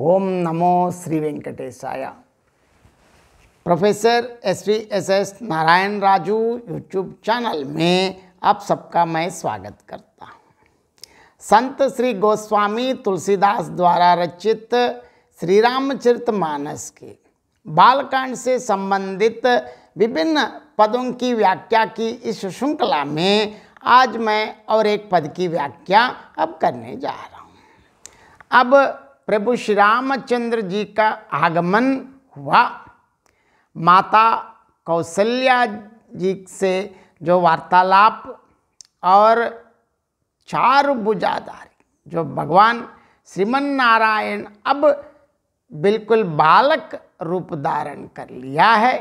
ओम नमो श्री वेंकटेशाय professor S V S S Narayana Raju YouTube channel में आप सबका मैं स्वागत करता हूँ संत श्री गोस्वामी तुलसीदास द्वारा रचित श्री रामचरित मानस के बालकांड से संबंधित विभिन्न पदों की व्याख्या की इस श्रृंखला में आज मैं और एक पद की व्याख्या अब करने जा रहा हूँ अब प्रभु श्री रामचंद्र जी का आगमन हुआ माता कौशल्या जी से जो वार्तालाप और चार बुजादारी जो भगवान श्रीमन नारायण अब बिल्कुल बालक रूप धारण कर लिया है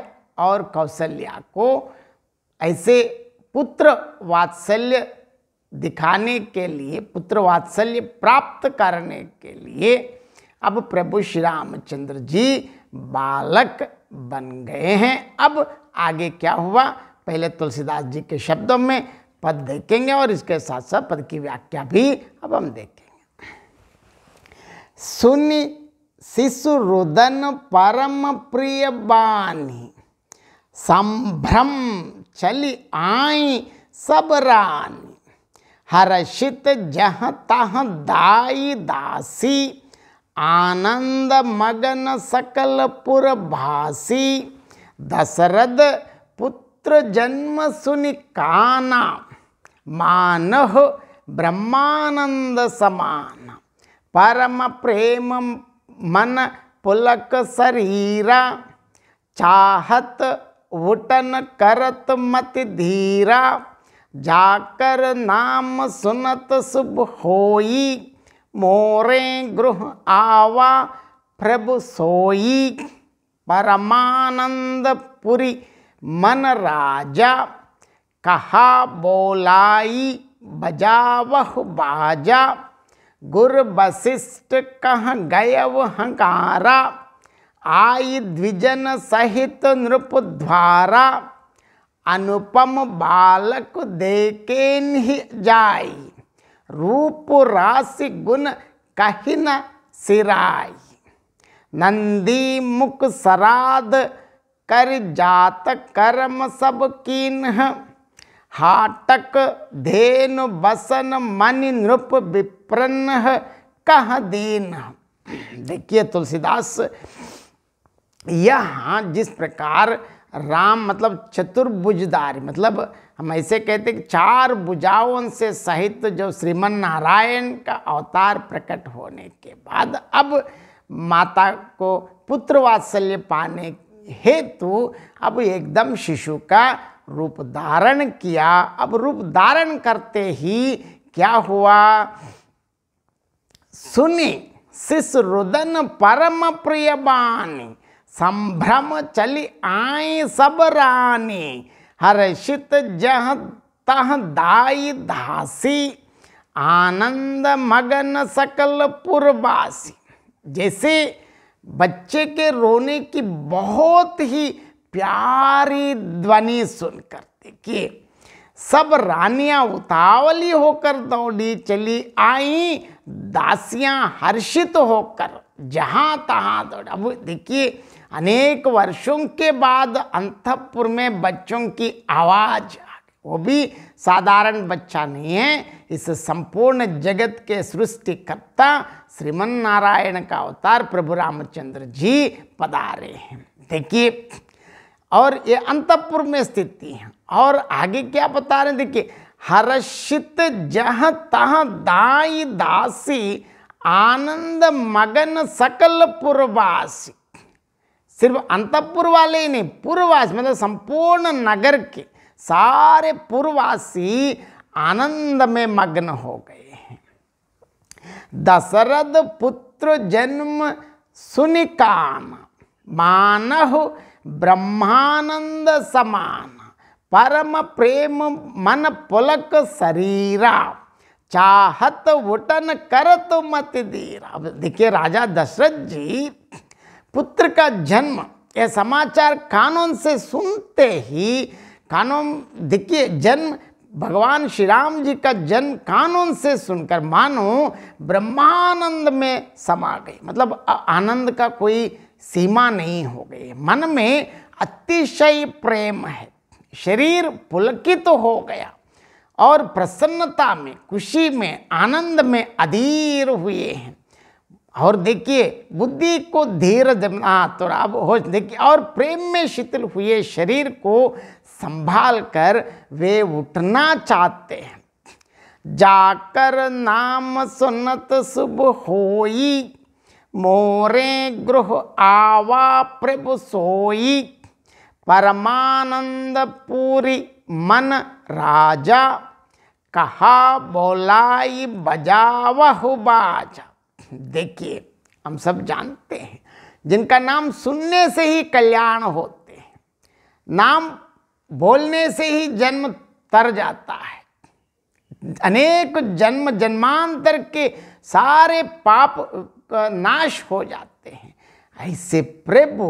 और कौशल्या को ऐसे पुत्र वात्सल्य दिखाने के लिए पुत्र वात्सल्य प्राप्त करने के लिए अब प्रभु श्री रामचंद्र जी बालक बन गए हैं अब आगे क्या हुआ पहले तुलसीदास जी के शब्दों में पद देखेंगे और इसके साथ साथ पद की व्याख्या भी अब हम देखेंगे सुनि शिशु रुदन परम प्रिय बानी संभ्रम चली आई सब रानी हर्षित जह तह दाई दासी आनंद मगन सकल पुर भासी दशरथ पुत्र जन्म सुनि काना मानह బ్రహ్మానంద సమాన పరమ ప్రేమ మన పులక శరీర చాహత్ ఉటన్ కరత్ మతి ధీరా जाकर नाम सुनत शुभ होई मोरे गृह आवा प्रभु सोई परमानंद पुरी मन राजा कहा बोलाई बजावह बाजा गुर वशिष्ठ कह गयव हंकारा आई द्विजन सहित नृप द्वारा अनुपम बालक देखे नहीं जाय रूप राशि गुण न सिराय नंदी मुख सराद कर जात कर्म सब कीन हाटक धेनु बसन मन नृप विप्रन कह दीन देखिए तुलसीदास यह हाँ, जिस प्रकार राम मतलब चतुर्भुजदारी मतलब हम ऐसे कहते कि चार भुजाओं से सहित जो श्रीमन नारायण का अवतार प्रकट होने के बाद अब माता को पुत्र वात्सल्य पाने हेतु अब एकदम शिशु का रूप धारण किया अब रूप धारण करते ही क्या हुआ सुनी शिष रुदन परम प्रिय बानी संभ्रम चली आए सब रानी हर्षित जह तह दाई धासी आनंद मगन सकल पुरवासी जैसे बच्चे के रोने की बहुत ही प्यारी ध्वनि सुनकर देखिए सब रानियां उतावली होकर दौड़ी चली आई दासियां हर्षित होकर जहां तहां दौड़ अब देखिए अनेक वर्षों के बाद अंतपुर में बच्चों की आवाज़ वो भी साधारण बच्चा नहीं है इस संपूर्ण जगत के सृष्टिकर्ता श्रीमन नारायण का अवतार प्रभु रामचंद्र जी पधारे हैं देखिए और ये अंतपुर में स्थिति है और आगे क्या बता रहे हैं देखिए हर्षित जह तह दाई दासी आनंद मगन सकल पुरवासी सिर्फ अंतपुर वाले ही नहीं पूर्ववासी मतलब संपूर्ण नगर के सारे पूर्ववासी आनंद में मग्न हो गए हैं दशरथ पुत्र जन्म सुनिकाम मानह ब्रह्मानंद समान परम प्रेम मन पुलक शरीरा चाहत वुटन करत मत दीरा देखिए राजा दशरथ जी पुत्र का जन्म यह समाचार कानून से सुनते ही कानून देखिए जन्म भगवान श्री राम जी का जन्म कानून से सुनकर मानो ब्रह्मानंद में समा गए मतलब आनंद का कोई सीमा नहीं हो गई मन में अतिशय प्रेम है शरीर पुलकित तो हो गया और प्रसन्नता में खुशी में आनंद में अधीर हुए हैं और देखिए बुद्धि को धीर जमना तो अब होश देखिए और प्रेम में शिथिल हुए शरीर को संभाल कर वे उठना चाहते हैं जाकर नाम सुनत शुभ होई मोरे गृह आवा प्रभु सोई परमानंद पूरी मन राजा कहा बोलाई बजावहु बाजा देखिए हम सब जानते हैं जिनका नाम सुनने से ही कल्याण होते हैं नाम बोलने से ही जन्म तर जाता है अनेक जन्म जन्मांतर के सारे पाप नाश हो जाते हैं ऐसे प्रभु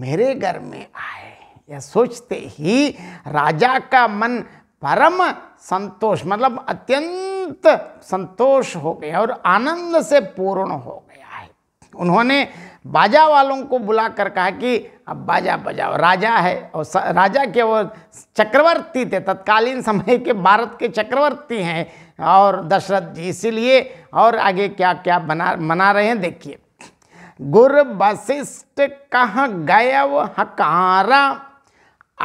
मेरे घर में आए यह सोचते ही राजा का मन परम संतोष मतलब अत्यंत अत्यंत संतोष हो गया और आनंद से पूर्ण हो गया है उन्होंने बाजा वालों को बुला कर कहा कि अब बाजा बजाओ राजा है और राजा के वो चक्रवर्ती थे तत्कालीन समय के भारत के चक्रवर्ती हैं और दशरथ जी इसीलिए और आगे क्या क्या बना मना रहे हैं देखिए गुर वशिष्ठ कह गय हकारा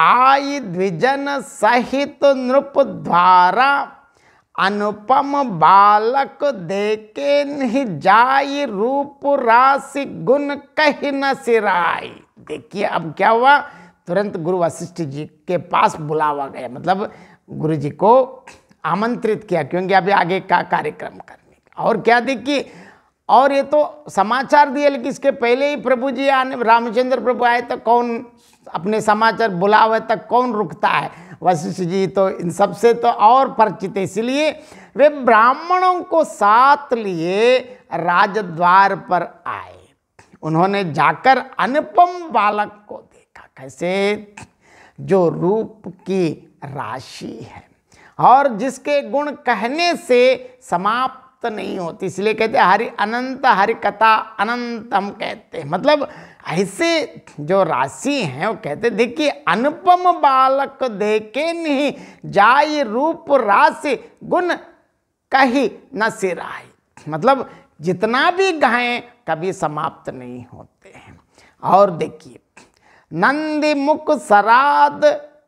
आई द्विजन सहित नृप द्वारा अनुपम बालक देखे नहीं जाय रूप राशि गुण कही न सिराय देखिए अब क्या हुआ तुरंत गुरु वशिष्ठ जी के पास बुलावा गया मतलब गुरु जी को आमंत्रित किया क्योंकि अभी आगे का कार्यक्रम करने का और क्या देखिए और ये तो समाचार दिए लेकिन इसके पहले ही प्रभु जी आने रामचंद्र प्रभु आए तो कौन अपने समाचार बुलावे तक कौन रुकता है वशिष्ठ जी तो इन सबसे तो और परिचित है इसलिए वे ब्राह्मणों को साथ लिए राजद्वार पर आए उन्होंने जाकर अनुपम बालक को देखा कैसे जो रूप की राशि है और जिसके गुण कहने से समाप्त नहीं होती इसलिए कहते हरि अनंत हरि कथा अनंत हम कहते हैं मतलब ऐसे जो राशि हैं वो कहते देखिए अनुपम बालक देखे नहीं जाय रूप राशि गुण कही न सिराय मतलब जितना भी गाय कभी समाप्त नहीं होते हैं और देखिए नंदी मुख सराद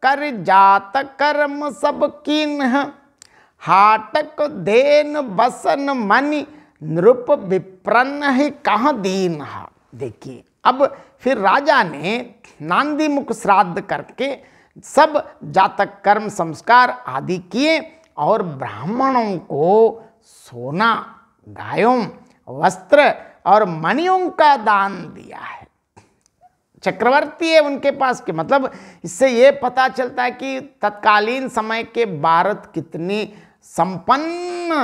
कर जात कर्म सब किन हाटक देन बसन मनि नृप विप्रन ही कहाँ दीन देखिए अब फिर राजा ने नांदी मुख श्राद्ध करके सब जातक कर्म संस्कार आदि किए और ब्राह्मणों को सोना गायों वस्त्र और मणियों का दान दिया है चक्रवर्ती है उनके पास के मतलब इससे ये पता चलता है कि तत्कालीन समय के भारत कितनी संपन्न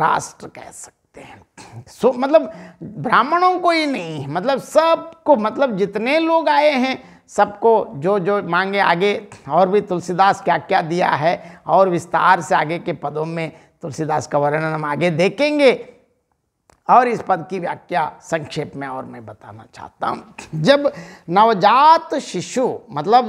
राष्ट्र कह सकते सकते हैं सो मतलब ब्राह्मणों को ही नहीं मतलब सबको मतलब जितने लोग आए हैं सबको जो जो मांगे आगे और भी तुलसीदास क्या क्या दिया है और विस्तार से आगे के पदों में तुलसीदास का वर्णन हम आगे देखेंगे और इस पद की व्याख्या संक्षेप में और मैं बताना चाहता हूँ जब नवजात शिशु मतलब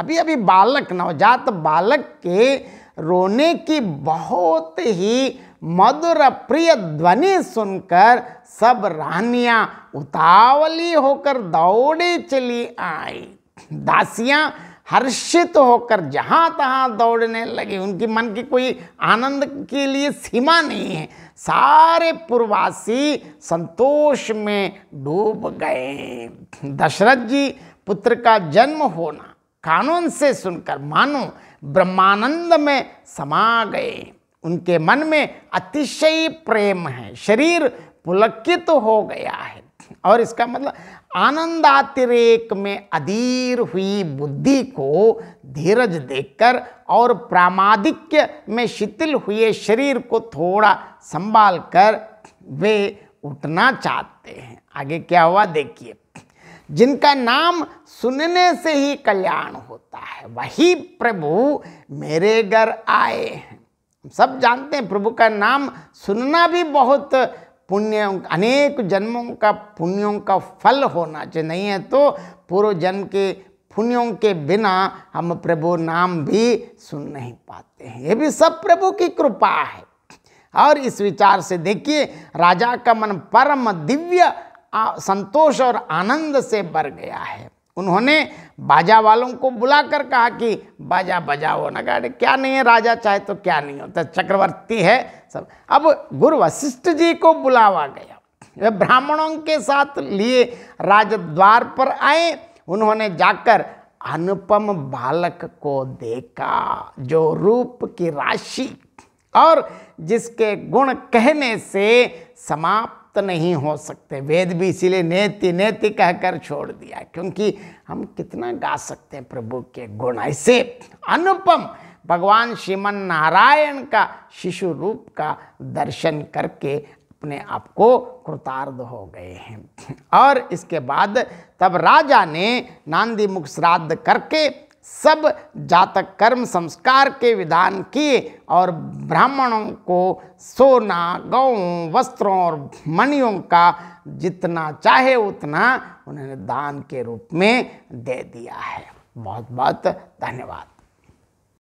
अभी अभी बालक नवजात बालक के रोने की बहुत ही मधुर प्रिय ध्वनि सुनकर सब रानियां उतावली होकर दौड़े चली आई दासियां हर्षित होकर जहाँ तहाँ दौड़ने लगी उनकी मन की कोई आनंद के लिए सीमा नहीं है सारे पूर्वासी संतोष में डूब गए दशरथ जी पुत्र का जन्म होना कानून से सुनकर मानो ब्रह्मानंद में समा गए उनके मन में अतिशय प्रेम है शरीर पुलकित तो हो गया है और इसका मतलब आनंदातिरेक में अधीर हुई बुद्धि को धीरज देखकर और प्रामादिक्य में शिथिल हुए शरीर को थोड़ा संभाल कर वे उठना चाहते हैं आगे क्या हुआ देखिए जिनका नाम सुनने से ही कल्याण होता है वही प्रभु मेरे घर आए हैं हम सब जानते हैं प्रभु का नाम सुनना भी बहुत पुण्य अनेक जन्मों का पुण्यों का फल होना चाहिए नहीं है तो पूर्व जन्म के पुण्यों के बिना हम प्रभु नाम भी सुन नहीं पाते हैं ये भी सब प्रभु की कृपा है और इस विचार से देखिए राजा का मन परम दिव्य संतोष और आनंद से भर गया है उन्होंने बाजा वालों को बुलाकर कहा कि बाजा बजाओ ना क्या नहीं है राजा चाहे तो क्या नहीं होता चक्रवर्ती है सब अब गुरु वशिष्ठ जी को बुलावा गया वे ब्राह्मणों के साथ लिए द्वार पर आए उन्होंने जाकर अनुपम बालक को देखा जो रूप की राशि और जिसके गुण कहने से समाप्त प्राप्त नहीं हो सकते वेद भी इसीलिए नेति नेति कहकर छोड़ दिया क्योंकि हम कितना गा सकते हैं प्रभु के गुण ऐसे अनुपम भगवान श्रीमन नारायण का शिशु रूप का दर्शन करके अपने आप को कृतार्ध हो गए हैं और इसके बाद तब राजा ने नांदी मुख श्राद्ध करके सब जातक कर्म संस्कार के विधान किए और ब्राह्मणों को सोना गौ वस्त्रों और मणियों का जितना चाहे उतना उन्होंने दान के रूप में दे दिया है बहुत बहुत धन्यवाद